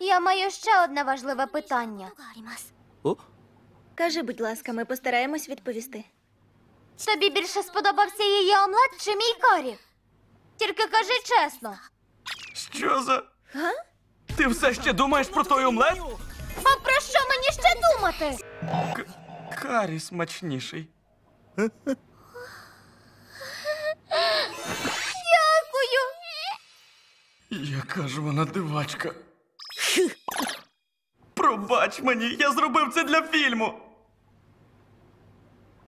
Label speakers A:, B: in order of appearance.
A: Я маю ще одне важливе питання. О? Кажи, будь ласка, ми постараємось відповісти. Тобі більше сподобався її омлет чи мій карі?
B: Тільки кажи чесно. Що за? Га?
C: Ти все
D: ще думаєш про той омлет?
B: А про що мені ще думати? К
D: карі смачніший. Дякую.
E: Яка ж вона дивачка.
F: Пробач мені, я зробив це для фільму.